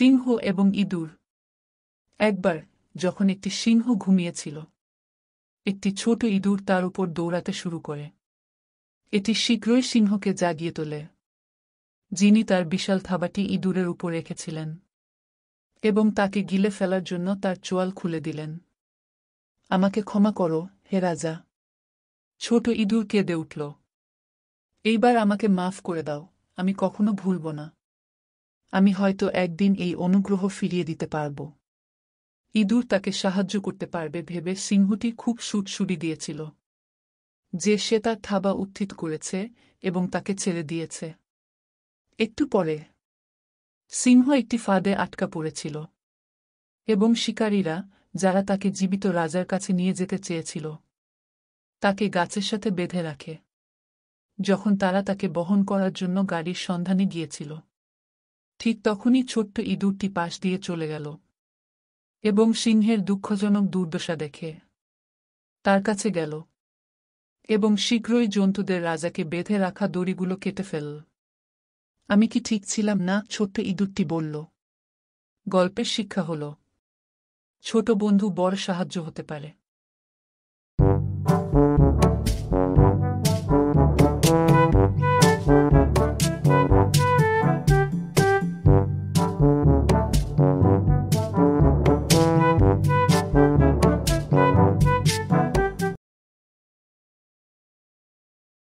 সিংহ এবং ইঁদুর একবার যখন একটি সিংহ ঘুমিয়েছিল একটি ছোট ইঁদুর তার উপর দৌড়াতে শুরু করে এটি শীঘ্রই সিংহকে জাগিয়ে তোলে যিনি তার বিশাল থাবাটি ইঁদুরের উপর রেখেছিলেন এবং তাকে গিলে ফেলার জন্য তার চোয়াল খুলে দিলেন আমাকে ক্ষমা করো হে রাজা ছোট ইঁদুর কেঁদে উঠল এইবার আমাকে মাফ করে দাও আমি কখনো ভুলব না আমি হয়তো একদিন এই অনুগ্রহ ফিরিয়ে দিতে পারব ইঁদুর তাকে সাহায্য করতে পারবে ভেবে সিংহটি খুব সুটসুটি দিয়েছিল যে সে তার থাবা উত্থিত করেছে এবং তাকে ছেড়ে দিয়েছে একটু পরে সিংহ একটি ফাঁদে আটকা পড়েছিল এবং শিকারীরা যারা তাকে জীবিত রাজার কাছে নিয়ে যেতে চেয়েছিল তাকে গাছের সাথে বেঁধে রাখে যখন তারা তাকে বহন করার জন্য গাড়ির সন্ধানে গিয়েছিল ঠিক তখনই ছোট্ট ইঁদুরটি পাশ দিয়ে চলে গেল এবং সিংহের দুঃখজনক দুর্দশা দেখে তার কাছে গেল এবং শীঘ্রই জন্তুদের রাজাকে বেঁধে রাখা দড়িগুলো কেটে ফেলল আমি কি ঠিক ছিলাম না ছোট্ট ইঁদুরটি বলল গল্পের শিক্ষা হল ছোট বন্ধু বড় সাহায্য হতে পারে